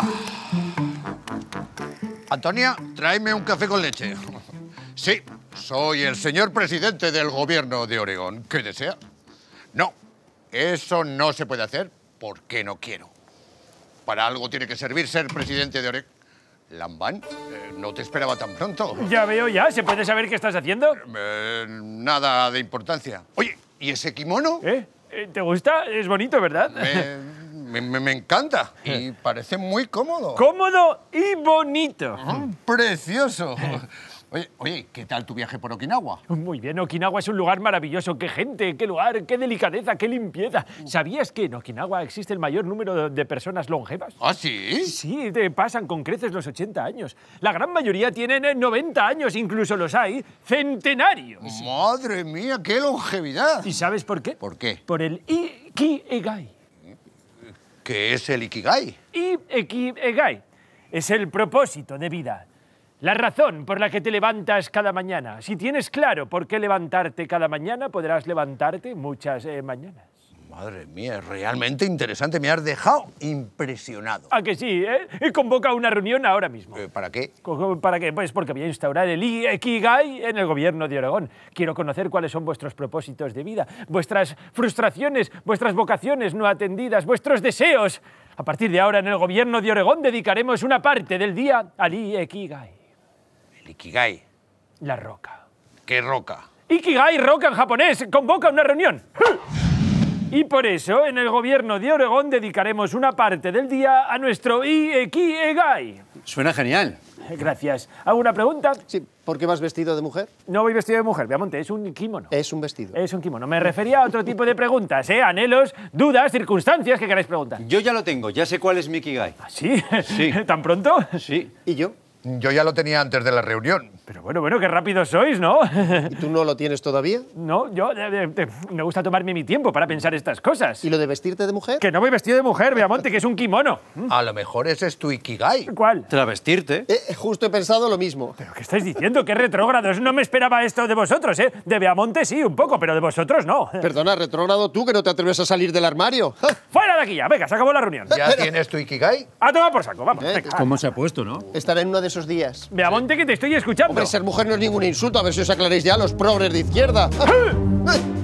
Ah. Antonia, tráeme un café con leche. Sí, soy el señor presidente del gobierno de Oregón. ¿Qué desea? No, eso no se puede hacer porque no quiero. Para algo tiene que servir ser presidente de Oregón. Lambán, eh, no te esperaba tan pronto. Ya veo, ya. ¿Se puede saber qué estás haciendo? Eh, nada de importancia. Oye, ¿y ese kimono? ¿Eh? eh ¿Te gusta? Es bonito, ¿verdad? me, encanta y parece muy cómodo. Cómodo y bonito. precioso. Oye, oye, ¿qué tal tu viaje por Okinawa? Muy bien, Okinawa es un lugar maravilloso. ¡Qué gente, qué lugar, qué delicadeza, qué limpieza! ¿Sabías que en Okinawa existe el mayor número de personas longevas? ¿Ah, sí? Sí, te pasan con creces los 80 años. La gran mayoría tienen 90 eh, años, incluso los hay centenarios. ¡Madre mía, qué longevidad! ¿Y sabes por qué? ¿Por qué? Por el Ikigai que es el Ikigai. Y Ikigai es el propósito de vida. La razón por la que te levantas cada mañana. Si tienes claro por qué levantarte cada mañana, podrás levantarte muchas eh, mañanas. Madre mía, es realmente interesante. Me has dejado impresionado. ¿A que sí? Eh? Convoca una reunión ahora mismo. Eh, ¿Para qué? ¿Para qué? Pues porque voy a instaurar el Ikigai en el gobierno de Oregón. Quiero conocer cuáles son vuestros propósitos de vida, vuestras frustraciones, vuestras vocaciones no atendidas, vuestros deseos. A partir de ahora, en el gobierno de Oregón dedicaremos una parte del día al Ikigai. ¿El Ikigai? La roca. ¿Qué roca? Ikigai, roca en japonés. Convoca una reunión. Y por eso, en el gobierno de Oregón dedicaremos una parte del día a nuestro Ieki e Suena genial. Gracias. ¿Alguna pregunta? Sí, ¿por qué vas vestido de mujer? No voy vestido de mujer, Viamonte, es un kimono. Es un vestido. Es un kimono. Me refería a otro tipo de preguntas, ¿eh? Anhelos, dudas, circunstancias que queráis preguntar. Yo ya lo tengo, ya sé cuál es mi Ikigai. ¿Ah, sí? Sí. ¿Tan pronto? Sí. ¿Y yo? Yo ya lo tenía antes de la reunión. Pero bueno, bueno, qué rápido sois, ¿no? ¿Y tú no lo tienes todavía? No, yo eh, eh, eh, me gusta tomarme mi tiempo para pensar estas cosas. ¿Y lo de vestirte de mujer? Que no voy vestido de mujer, Beamonte, que es un kimono. A lo mejor ese es tu ikigai. ¿Cuál? Travestirte. justo he pensado lo mismo. ¿Pero qué estáis diciendo? ¡Qué retrógrados! No me esperaba esto de vosotros, ¿eh? De Beamonte sí, un poco, pero de vosotros no. Perdona, retrógrado tú, que no te atreves a salir del armario. aquí ya. Venga, se acabó la reunión. ¿Ya tienes tu Ikigai? A tomar por saco, vamos. ¿Eh? ¿Cómo se ha puesto, no? Estará en uno de esos días. monte que te estoy escuchando. ser mujer no es ningún insulto. A ver si os aclaréis ya los progres de izquierda. Eh.